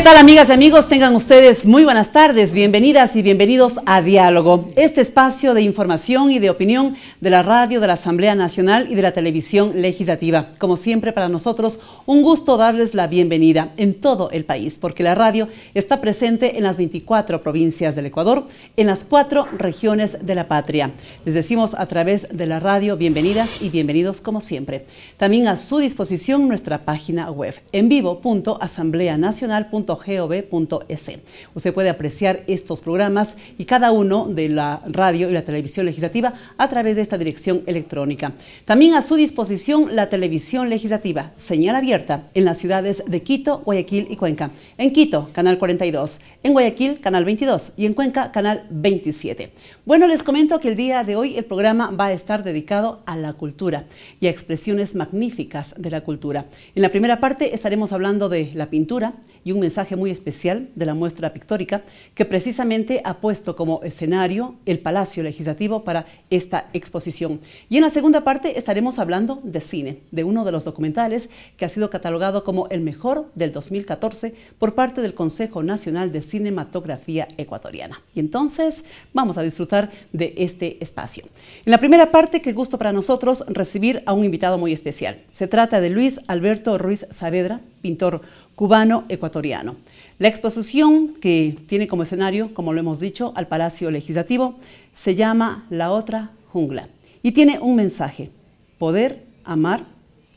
¿qué tal amigas y amigos? Tengan ustedes muy buenas tardes, bienvenidas y bienvenidos a Diálogo, este espacio de información y de opinión de la radio, de la Asamblea Nacional y de la televisión legislativa. Como siempre para nosotros, un gusto darles la bienvenida en todo el país, porque la radio está presente en las 24 provincias del Ecuador, en las cuatro regiones de la patria. Les decimos a través de la radio bienvenidas y bienvenidos como siempre. También a su disposición nuestra página web en vivo.asambleanacional.com www.gov.es Usted puede apreciar estos programas y cada uno de la radio y la televisión legislativa a través de esta dirección electrónica. También a su disposición la televisión legislativa, señal abierta, en las ciudades de Quito, Guayaquil y Cuenca. En Quito, Canal 42, en Guayaquil, Canal 22 y en Cuenca, Canal 27. Bueno, les comento que el día de hoy el programa va a estar dedicado a la cultura y a expresiones magníficas de la cultura. En la primera parte estaremos hablando de la pintura y un mensaje muy especial de la muestra pictórica que precisamente ha puesto como escenario el Palacio Legislativo para esta exposición. Y en la segunda parte estaremos hablando de cine, de uno de los documentales que ha sido catalogado como el mejor del 2014 por parte del Consejo Nacional de Cinematografía Ecuatoriana. Y entonces vamos a disfrutar de este espacio. En la primera parte, qué gusto para nosotros recibir a un invitado muy especial. Se trata de Luis Alberto Ruiz Saavedra, pintor cubano-ecuatoriano. La exposición que tiene como escenario, como lo hemos dicho, al Palacio Legislativo, se llama La Otra Jungla y tiene un mensaje, poder amar,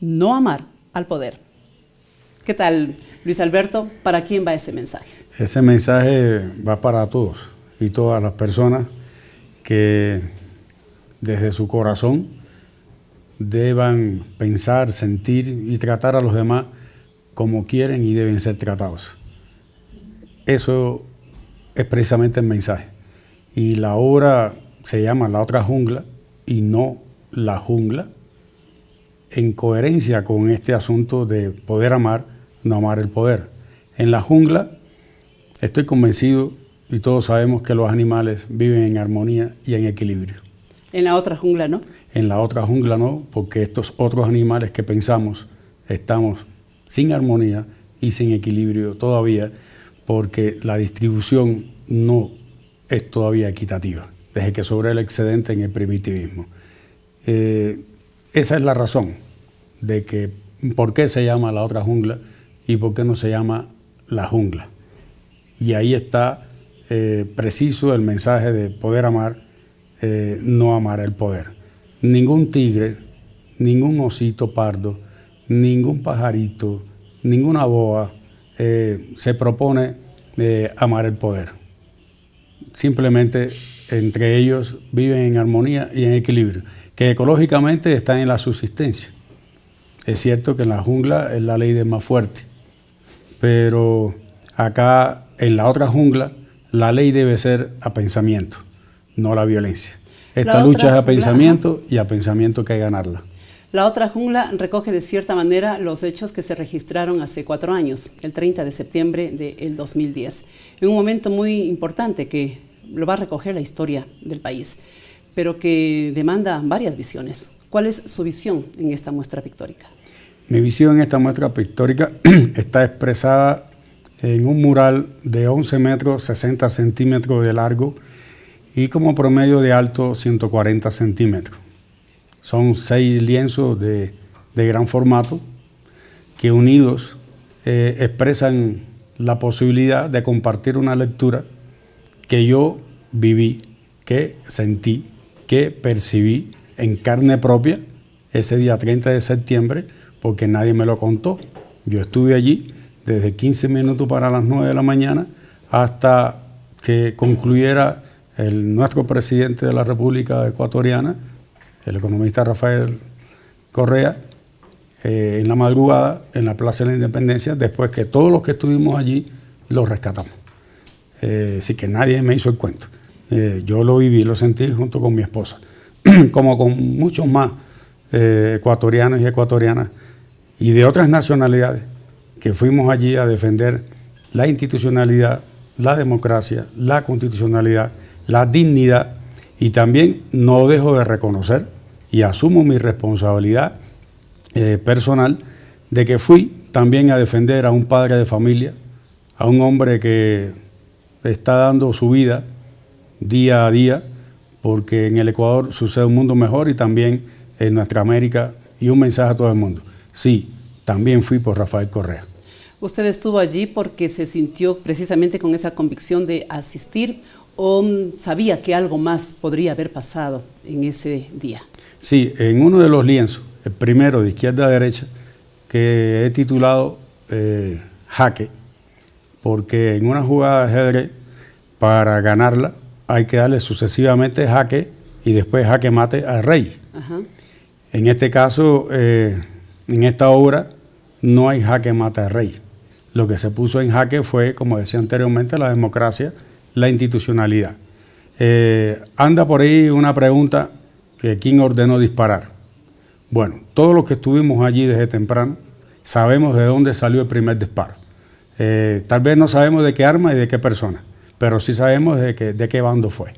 no amar al poder. ¿Qué tal, Luis Alberto? ¿Para quién va ese mensaje? Ese mensaje va para todos y todas las personas que desde su corazón deban pensar, sentir y tratar a los demás como quieren y deben ser tratados. Eso es precisamente el mensaje. Y la obra se llama La otra jungla y no la jungla, en coherencia con este asunto de poder amar, no amar el poder. En la jungla estoy convencido y todos sabemos que los animales viven en armonía y en equilibrio. En la otra jungla no. En la otra jungla no, porque estos otros animales que pensamos estamos sin armonía y sin equilibrio todavía, porque la distribución no es todavía equitativa, desde que sobre el excedente en el primitivismo. Eh, esa es la razón de que por qué se llama la otra jungla y por qué no se llama la jungla. Y ahí está eh, preciso el mensaje de poder amar, eh, no amar el poder. Ningún tigre, ningún osito pardo, ningún pajarito, ninguna boa eh, se propone amar el poder. Simplemente entre ellos viven en armonía y en equilibrio, que ecológicamente están en la subsistencia. Es cierto que en la jungla es la ley del más fuerte, pero acá en la otra jungla la ley debe ser a pensamiento, no la violencia. Esta lucha es a pensamiento y a pensamiento que hay ganarla. La otra jungla recoge de cierta manera los hechos que se registraron hace cuatro años, el 30 de septiembre del 2010, en un momento muy importante que lo va a recoger la historia del país, pero que demanda varias visiones. ¿Cuál es su visión en esta muestra pictórica? Mi visión en esta muestra pictórica está expresada en un mural de 11 metros 60 centímetros de largo y como promedio de alto 140 centímetros. Son seis lienzos de, gran formato que unidos eh, expresan la posibilidad de compartir una lectura que yo viví, que sentí, que percibí en carne propia ese día 30 de septiembre, porque nadie me lo contó. Yo estuve allí desde 15 minutos para las 9 de la mañana hasta que concluyera el, nuestro presidente de la República Ecuatoriana, el economista Rafael Correa, eh, en la madrugada en la Plaza de la Independencia, después que todos los que estuvimos allí los rescatamos. Eh, así que nadie me hizo el cuento. Eh, yo lo viví, lo sentí junto con mi esposa, como con muchos más ecuatorianos y ecuatorianas y de otras nacionalidades que fuimos allí a defender la institucionalidad, la democracia, la constitucionalidad, la dignidad y también no dejo de reconocer y asumo mi responsabilidad eh, personal de que fui también a defender a un padre de familia, a un hombre que está dando su vida día a día, porque en el Ecuador sucede un mundo mejor y también en nuestra América y un mensaje a todo el mundo. Sí, también fui por Rafael Correa. Usted estuvo allí porque se sintió precisamente con esa convicción de asistir o mm, sabía que algo más podría haber pasado en ese día. Sí, en uno de los lienzos, el primero de izquierda a derecha, que he titulado eh, Jaque, porque en una jugada de ajedrez, para ganarla, hay que darle sucesivamente jaque y después jaque mate al rey. En este caso, eh, en esta obra, no hay jaque mate al rey. Lo que se puso en jaque fue, como decía anteriormente, la democracia, la institucionalidad. Eh, anda por ahí una pregunta que quién ordenó disparar. Bueno, todos los que estuvimos allí desde temprano sabemos de dónde salió el primer disparo. Eh, tal vez no sabemos de qué arma y de qué persona, pero sí sabemos de, de qué bando fue.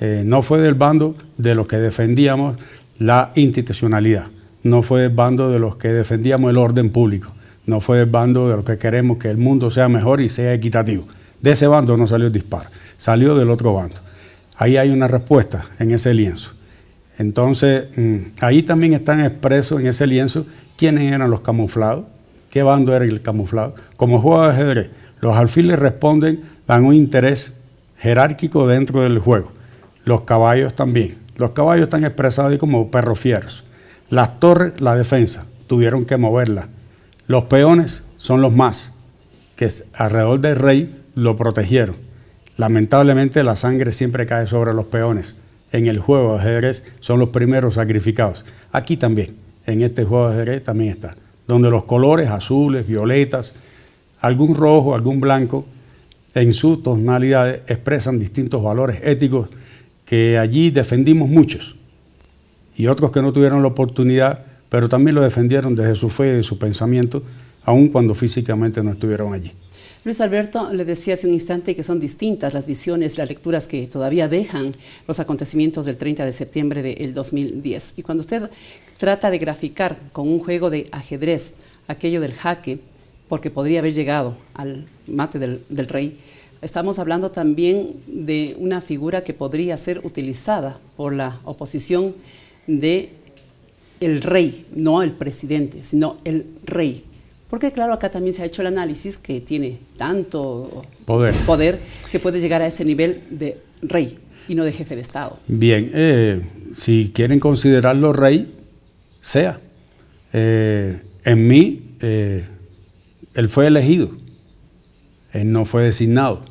Eh, no fue del bando de los que defendíamos la institucionalidad, no fue del bando de los que defendíamos el orden público, no fue del bando de lo que queremos que el mundo sea mejor y sea equitativo. De ese bando no salió el disparo, salió del otro bando. Ahí hay una respuesta en ese lienzo. Entonces, mm, ahí también están expresos en ese lienzo quiénes eran los camuflados, qué bando era el camuflado. Como juego de ajedrez, los alfiles responden dan un interés jerárquico dentro del juego. Los caballos también. Los caballos están expresados ahí como perros fieros. Las torres, la defensa, tuvieron que moverlas los peones son los más, que alrededor del rey lo protegieron. Lamentablemente la sangre siempre cae sobre los peones. En el juego de ajedrez son los primeros sacrificados. Aquí también, en este juego de ajedrez también está, donde los colores azules, violetas, algún rojo, algún blanco, en sus tonalidades expresan distintos valores éticos que allí defendimos muchos y otros que no tuvieron la oportunidad pero también lo defendieron desde su fe, y su pensamiento, aun cuando físicamente no estuvieron allí. Luis Alberto le decía hace un instante que son distintas las visiones, las lecturas que todavía dejan los acontecimientos del 30 de septiembre del 2010. Y cuando usted trata de graficar con un juego de ajedrez aquello del jaque, porque podría haber llegado al mate del rey, estamos hablando también de una figura que podría ser utilizada por la oposición de el rey, no el presidente, sino el rey. Porque claro, acá también se ha hecho el análisis que tiene tanto poder, poder que puede llegar a ese nivel de rey y no de jefe de Estado. Bien, eh, si quieren considerarlo rey, sea. Eh, en mí, eh, él fue elegido, él no fue designado.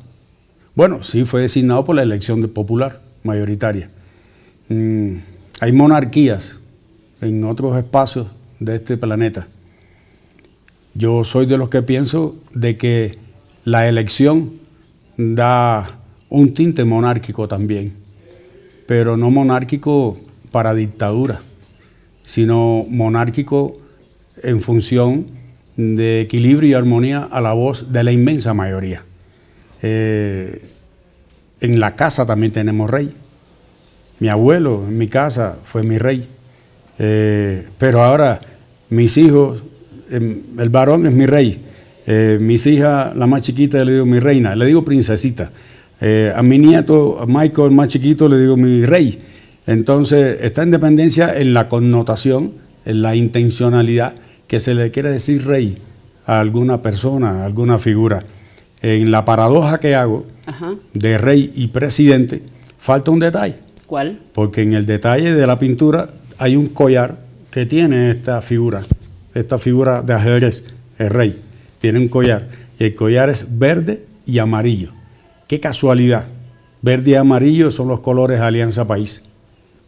Bueno, sí fue designado por la elección popular mayoritaria. Mm, hay monarquías en otros espacios de este planeta. Yo soy de los que pienso de que la elección da un tinte monárquico también, pero no monárquico para dictadura, sino monárquico en función de equilibrio y armonía a la voz de la inmensa mayoría. Eh, en la casa también tenemos rey. Mi abuelo en mi casa fue mi rey. Eh, pero ahora mis hijos, em, el varón es mi rey, eh, mis hijas, la más chiquita, le digo mi reina, le digo princesita. Eh, a mi nieto, a Michael, más chiquito, le digo mi rey. Entonces, está en dependencia en la connotación, en la intencionalidad que se le quiere decir rey a alguna persona, a alguna figura. En la paradoja que hago de rey y presidente, falta un detalle. ¿Cuál? Porque en el detalle de la pintura hay un collar que tiene esta figura, esta figura de ajedrez, el rey. Tiene un collar y el collar es verde y amarillo. Qué casualidad. Verde y amarillo son los colores de Alianza País.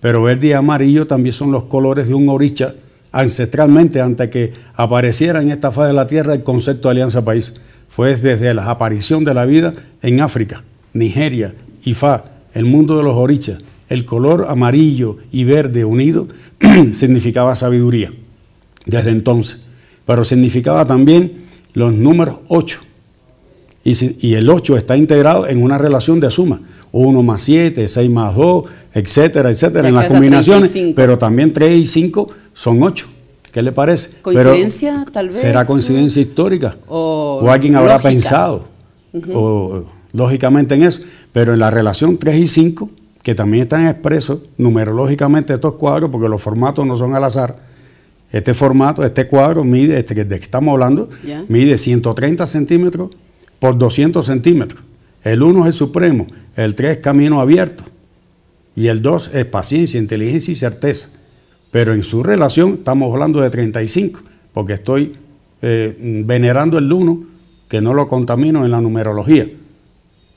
Pero verde y amarillo también son los colores de un oricha ancestralmente, antes que apareciera en esta faz de la tierra el concepto de Alianza País. Fue desde la aparición de la vida en África, Nigeria, Ifá, el mundo de los orichas, el color amarillo y verde unido significaba sabiduría desde entonces, pero significaba también los números 8. Y, el 8 está integrado en una relación de suma. 1 más 7, 6 más 2, etcétera, etcétera, en las combinaciones. Pero también 3 y 5 son 8. ¿Qué le parece? Coincidencia, tal vez. ¿Será coincidencia histórica? O, alguien habrá pensado, lógicamente en eso. Pero en la relación 3 y 5 que también están expresos numerológicamente estos cuadros, porque los formatos no son al azar. Este formato, este cuadro mide, este que estamos hablando, mide 130 centímetros por 200 centímetros. El 1 es el supremo, el 3 es camino abierto y el 2 es paciencia, inteligencia y certeza. Pero en su relación estamos hablando de 35, porque estoy eh, venerando el 1 que no lo contamino en la numerología,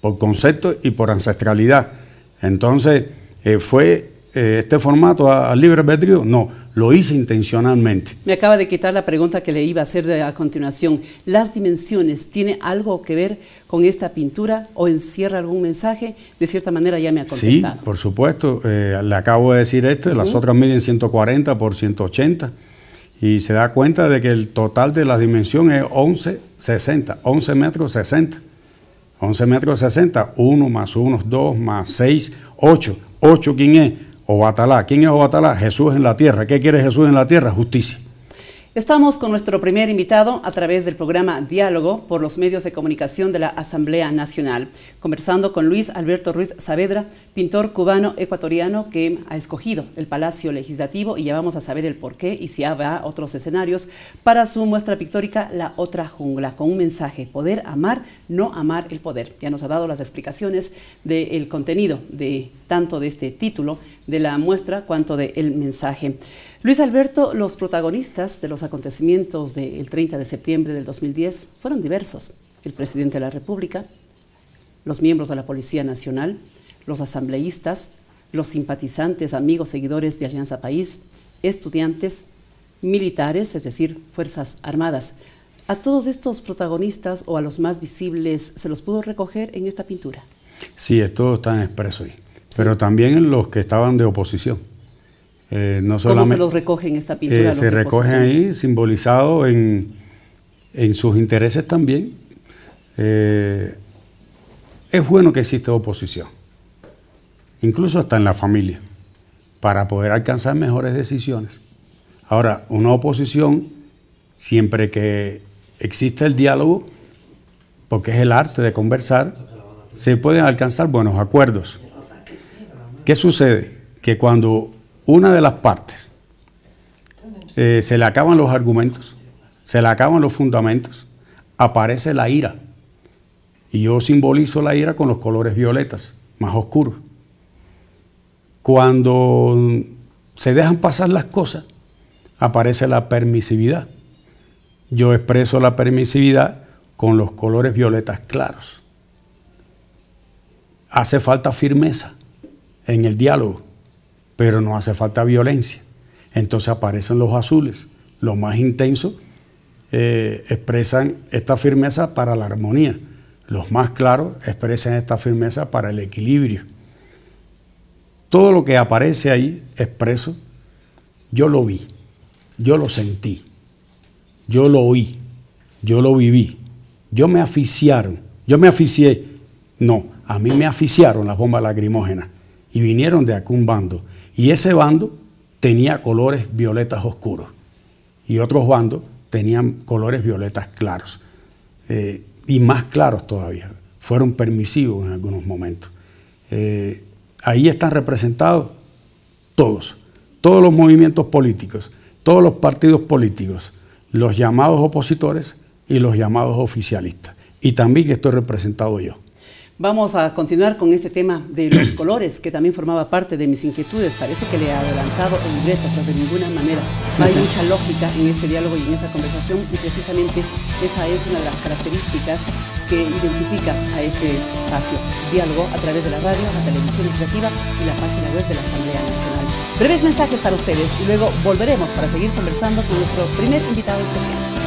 por concepto y por ancestralidad. Entonces, eh, ¿fue eh, este formato al libre albedrío? No, lo hice intencionalmente. Me acaba de quitar la pregunta que le iba a hacer a continuación. ¿Las dimensiones tiene algo que ver con esta pintura o encierra algún mensaje? De cierta manera ya me ha contestado. Sí, por supuesto. Eh, le acabo de decir esto, las otras miden 140 por 180 y se da cuenta de que el total de las dimensiones es 11,60. 11 metros 60. 11 metros 60, 1 más 1, 2 más 6, 8. 8, ¿quién es? Obatalá. ¿Quién es Obatalá? Jesús en la tierra. ¿Qué quiere Jesús en la tierra? Justicia. Estamos con nuestro primer invitado a través del programa Diálogo por los medios de comunicación de la Asamblea Nacional, conversando con Luis Alberto Ruiz Saavedra, pintor cubano ecuatoriano que ha escogido el Palacio Legislativo y ya vamos a saber el por qué y si habrá otros escenarios para su muestra pictórica La Otra Jungla, con un mensaje, poder amar, no amar el poder. Ya nos ha dado las explicaciones del contenido de tanto de este título de la muestra cuanto del el mensaje. Luis Alberto, los protagonistas de los acontecimientos del 30 de septiembre del 2010 fueron diversos. El presidente de la República, los miembros de la Policía Nacional, los asambleístas, los simpatizantes, amigos, seguidores de Alianza País, estudiantes, militares, es decir, Fuerzas Armadas. A todos estos protagonistas o a los más visibles se los pudo recoger en esta pintura. Sí, todos están expresos ahí, pero también los que estaban de oposición. Eh, no ¿Cómo se los recoge en esta pintura? Eh, se recogen ahí, simbolizado en, sus intereses también. Eh, es bueno que exista oposición, incluso hasta en la familia, para poder alcanzar mejores decisiones. Ahora, una oposición, siempre que exista el diálogo, porque es el arte de conversar, se pueden alcanzar buenos acuerdos. ¿Qué sucede? Que cuando una de las partes eh, se le acaban los argumentos, se le acaban los fundamentos, aparece la ira. Y yo simbolizo la ira con los colores violetas, más oscuros. Cuando se dejan pasar las cosas, aparece la permisividad. Yo expreso la permisividad con los colores violetas claros. Hace falta firmeza en el diálogo pero no hace falta violencia. Entonces aparecen los azules, los más intensos, eh, expresan esta firmeza para la armonía, los más claros expresan esta firmeza para el equilibrio. Todo lo que aparece ahí expreso, yo lo vi, yo lo sentí, yo lo oí, yo lo viví, yo me aficiaron, yo me aficié, no, a mí me aficiaron las bombas lacrimógenas y vinieron de un bando y ese bando tenía colores violetas oscuros y otros bandos tenían colores violetas claros eh, y más claros todavía. Fueron permisivos en algunos momentos. Eh, ahí están representados todos, todos los movimientos políticos, todos los partidos políticos, los llamados opositores y los llamados oficialistas. Y también estoy representado yo. Vamos a continuar con este tema de los colores, que también formaba parte de mis inquietudes. Parece que le he adelantado el directo, pero de ninguna manera. hay mucha lógica en este diálogo y en esta conversación, y precisamente esa es una de las características que identifica a este espacio. Diálogo a través de la radio, la televisión educativa y la página web de la Asamblea Nacional. Breves mensajes para ustedes y luego volveremos para seguir conversando con nuestro primer invitado especial.